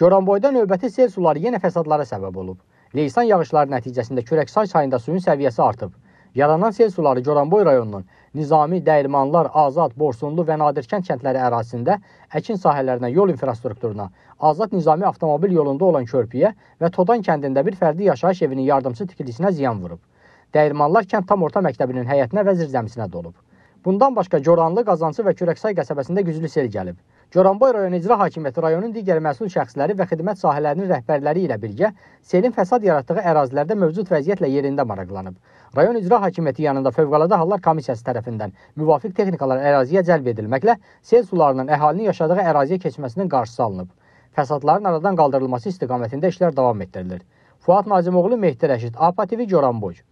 Goranboyda növbəti sel suları yenə fəsadlara səbəb olub. Leysan yağışları nəticəsində Kürəksay çayında suyun səviyyəsi artıb. Yaranan sel suları Goranboy rayonunun Nizami, Dəyirmanlar, Azad, Borsunlu və Nadirkənd kəndləri ərazisində əkin sahələrinə, yol infrastrukturuna, Azad Nizami avtomobil yolunda olan körpüyə və Todan kəndində bir fərdi yaşayış evinin yardımçı tikilisinə ziyan vurub. Dəyirmanlar kənd tam orta məktəbinin həyətinə və zirzəmisinə dolub. Bundan başqa Goranlı, Qazancı və Kürəksay qəsəbəsində güclü sel gəlib. Goranboy rayon icra hakimiyyəti rayonun digər məsul şəxsləri və xidmət sahələrinin rəhbərləri ilə birgə selin fəsad yaratdığı ərazilərdə mövcud vəziyyətlə yerində maraqlanıb. Rayon icra hakimiyyəti yanında Fövqəladə Hallar Komissiyası tərəfindən müvafiq texnikalar əraziyə cəlb edilməklə sel sularının əhalinin yaşadığı əraziyə keçməsinin qarşısı alınıb. Fəsadların aradan qaldırılması istiqamətində işlər davam etdirilir. Fuad Nazimoğlu, Mehdi Rəşid, APA TV, Goranboy.